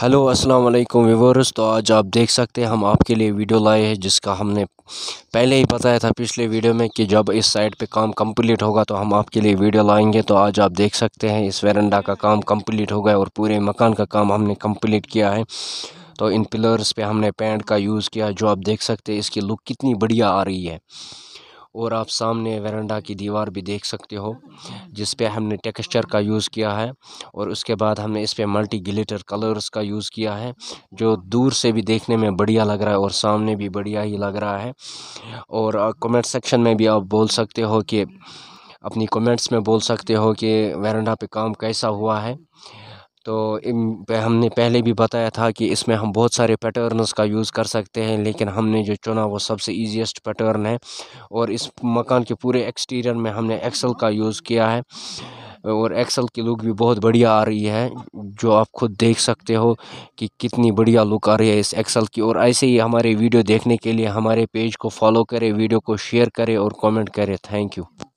hello अस्सलाम वालेकुम viewers तो आज आप देख सकते हैं हम आपके लिए वीडियो लाए हैं जिसका हमने पहले ही बताया था पिछले वीडियो में कि जब इस साइड पे काम कंप्लीट होगा तो हम आपके लिए वीडियो लाएंगे तो आज आप देख सकते हैं इस वेरंडा का काम कंप्लीट हो गया और पूरे मकान का काम हमने कंप्लीट किया है तो इन पिलर्स पे हमने पेंट का यूज़ किया जो आप देख सकते हैं इसकी लुक कितनी बढ़िया आ रही है और आप सामने वरंडा की दीवार भी देख सकते हो जिस पे हमने टेक्सचर का यूज़ किया है और उसके बाद हमने इस पे मल्टी ग्लिटर कलर्स का यूज़ किया है जो दूर से भी देखने में बढ़िया लग रहा है और सामने भी बढ़िया ही लग रहा है और कमेंट सेक्शन में भी आप बोल सकते हो कि अपनी कमेंट्स में बोल सकते हो कि वरंडा पे काम कैसा हुआ है तो इन हमने पहले भी बताया था कि इसमें हम बहुत सारे पैटर्नस का यूज़ कर सकते हैं लेकिन हमने जो चुना वो सबसे ईजीएस्ट पैटर्न है और इस मकान के पूरे एक्सटीरियर में हमने एक्सल का यूज़ किया है और एक्सल की लुक भी बहुत बढ़िया आ रही है जो आप खुद देख सकते हो कि कितनी बढ़िया लुक आ रही है इस एक्सल की और ऐसे ही हमारे वीडियो देखने के लिए हमारे पेज को फॉलो करें वीडियो को शेयर करें और कमेंट करें थैंक यू